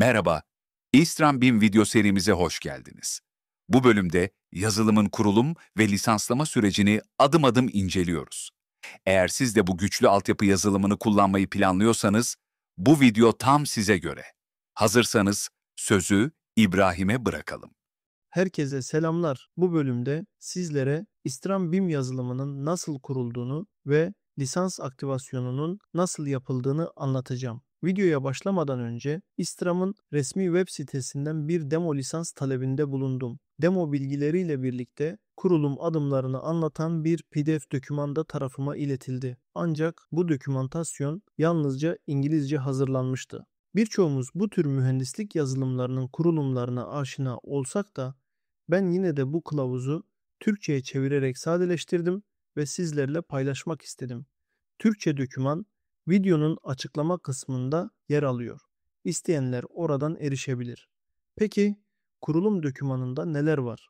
Merhaba, İstram BİM video serimize hoş geldiniz. Bu bölümde yazılımın kurulum ve lisanslama sürecini adım adım inceliyoruz. Eğer siz de bu güçlü altyapı yazılımını kullanmayı planlıyorsanız, bu video tam size göre. Hazırsanız sözü İbrahim'e bırakalım. Herkese selamlar. Bu bölümde sizlere İstram BİM yazılımının nasıl kurulduğunu ve lisans aktivasyonunun nasıl yapıldığını anlatacağım. Videoya başlamadan önce İstram'ın resmi web sitesinden bir demo lisans talebinde bulundum. Demo bilgileriyle birlikte kurulum adımlarını anlatan bir PDF dokümanda tarafıma iletildi. Ancak bu dokümantasyon yalnızca İngilizce hazırlanmıştı. Birçoğumuz bu tür mühendislik yazılımlarının kurulumlarına aşina olsak da ben yine de bu kılavuzu Türkçe'ye çevirerek sadeleştirdim ve sizlerle paylaşmak istedim. Türkçe doküman videonun açıklama kısmında yer alıyor. İsteyenler oradan erişebilir. Peki kurulum dokümanında neler var?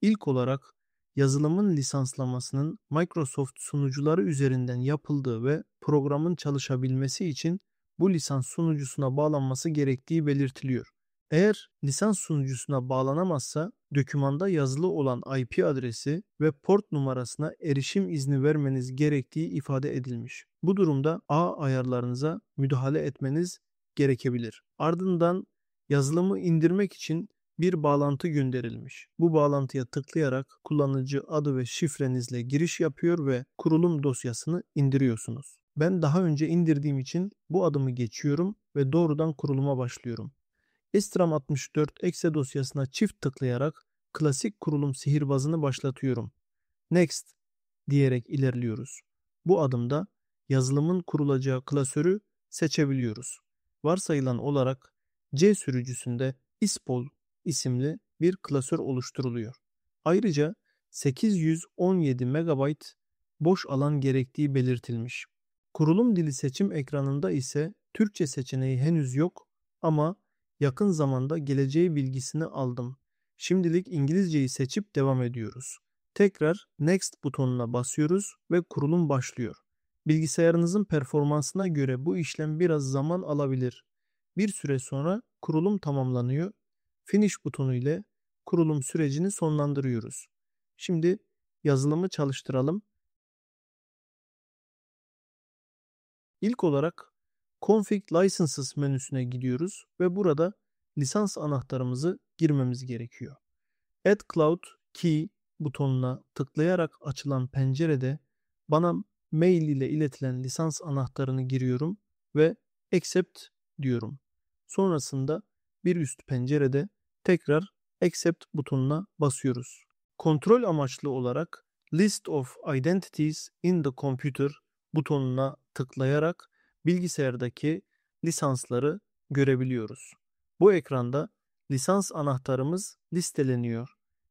İlk olarak yazılımın lisanslamasının Microsoft sunucuları üzerinden yapıldığı ve programın çalışabilmesi için bu lisans sunucusuna bağlanması gerektiği belirtiliyor. Eğer lisans sunucusuna bağlanamazsa dokümanda yazılı olan IP adresi ve port numarasına erişim izni vermeniz gerektiği ifade edilmiş. Bu durumda ağ ayarlarınıza müdahale etmeniz gerekebilir. Ardından yazılımı indirmek için bir bağlantı gönderilmiş. Bu bağlantıya tıklayarak kullanıcı adı ve şifrenizle giriş yapıyor ve kurulum dosyasını indiriyorsunuz. Ben daha önce indirdiğim için bu adımı geçiyorum ve doğrudan kuruluma başlıyorum. Estram64 Exe dosyasına çift tıklayarak klasik kurulum sihirbazını başlatıyorum. Next diyerek ilerliyoruz. Bu adımda yazılımın kurulacağı klasörü seçebiliyoruz. Varsayılan olarak C sürücüsünde ispol isimli bir klasör oluşturuluyor. Ayrıca 817 MB boş alan gerektiği belirtilmiş. Kurulum dili seçim ekranında ise Türkçe seçeneği henüz yok ama Yakın zamanda geleceği bilgisini aldım. Şimdilik İngilizceyi seçip devam ediyoruz. Tekrar Next butonuna basıyoruz ve kurulum başlıyor. Bilgisayarınızın performansına göre bu işlem biraz zaman alabilir. Bir süre sonra kurulum tamamlanıyor. Finish butonu ile kurulum sürecini sonlandırıyoruz. Şimdi yazılımı çalıştıralım. İlk olarak Config Licenses menüsüne gidiyoruz ve burada lisans anahtarımızı girmemiz gerekiyor. Add Cloud Key butonuna tıklayarak açılan pencerede bana mail ile iletilen lisans anahtarını giriyorum ve accept diyorum. Sonrasında bir üst pencerede tekrar accept butonuna basıyoruz. Kontrol amaçlı olarak list of identities in the computer butonuna tıklayarak bilgisayardaki lisansları görebiliyoruz. Bu ekranda lisans anahtarımız listeleniyor.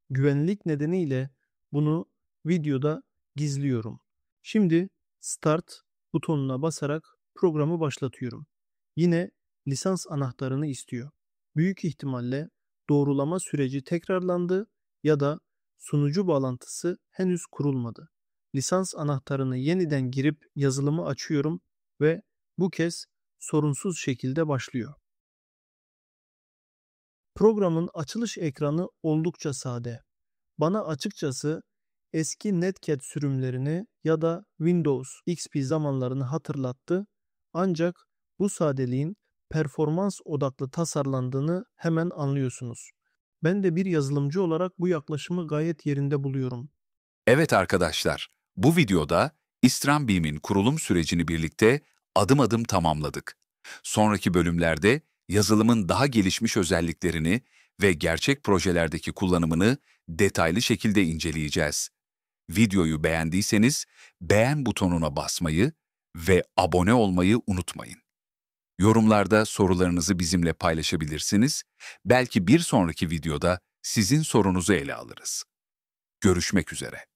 Güvenlik nedeniyle bunu videoda gizliyorum. Şimdi Start butonuna basarak programı başlatıyorum. Yine lisans anahtarını istiyor. Büyük ihtimalle doğrulama süreci tekrarlandı ya da sunucu bağlantısı henüz kurulmadı. Lisans anahtarını yeniden girip yazılımı açıyorum ve bu kez sorunsuz şekilde başlıyor. Programın açılış ekranı oldukça sade. Bana açıkçası eski Netcat sürümlerini ya da Windows XP zamanlarını hatırlattı ancak bu sadeliğin performans odaklı tasarlandığını hemen anlıyorsunuz. Ben de bir yazılımcı olarak bu yaklaşımı gayet yerinde buluyorum. Evet arkadaşlar, bu videoda İstram Beam'in kurulum sürecini birlikte adım adım tamamladık. Sonraki bölümlerde yazılımın daha gelişmiş özelliklerini ve gerçek projelerdeki kullanımını detaylı şekilde inceleyeceğiz. Videoyu beğendiyseniz beğen butonuna basmayı ve abone olmayı unutmayın. Yorumlarda sorularınızı bizimle paylaşabilirsiniz. Belki bir sonraki videoda sizin sorunuzu ele alırız. Görüşmek üzere.